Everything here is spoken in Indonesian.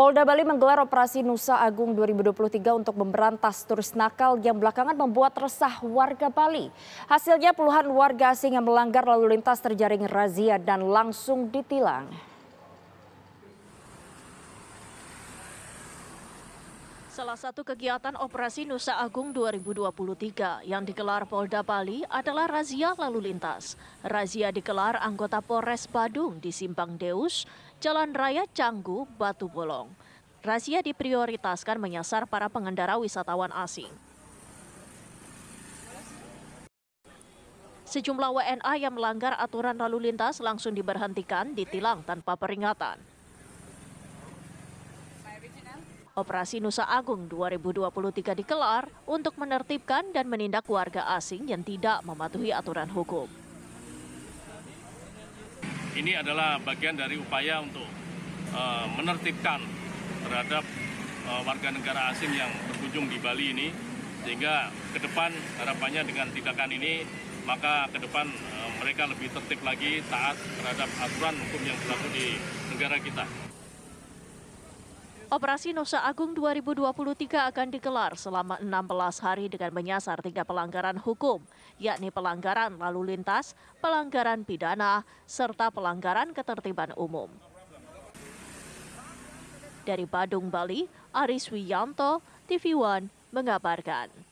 Polda Bali menggelar operasi Nusa Agung 2023 untuk memberantas turis nakal yang belakangan membuat resah warga Bali. Hasilnya puluhan warga asing yang melanggar lalu lintas terjaring razia dan langsung ditilang. Salah satu kegiatan operasi Nusa Agung 2023 yang digelar Polda Bali adalah razia lalu lintas. Razia digelar anggota Polres Badung di Simpang Deus, Jalan Raya Canggu, Batu Bolong. Razia diprioritaskan menyasar para pengendara wisatawan asing. Sejumlah WNA yang melanggar aturan lalu lintas langsung diberhentikan ditilang tanpa peringatan. Operasi Nusa Agung 2023 dikelar untuk menertibkan dan menindak warga asing yang tidak mematuhi aturan hukum. Ini adalah bagian dari upaya untuk uh, menertibkan terhadap uh, warga negara asing yang berkunjung di Bali ini sehingga ke depan harapannya dengan tindakan ini maka ke depan uh, mereka lebih tertib lagi taat terhadap aturan hukum yang berlaku di negara kita. Operasi Nusa Agung 2023 akan digelar selama 16 hari dengan menyasar tiga pelanggaran hukum, yakni pelanggaran lalu lintas, pelanggaran pidana, serta pelanggaran ketertiban umum. Dari Badung, Bali, Aris Wiyanto, TV One, mengabarkan.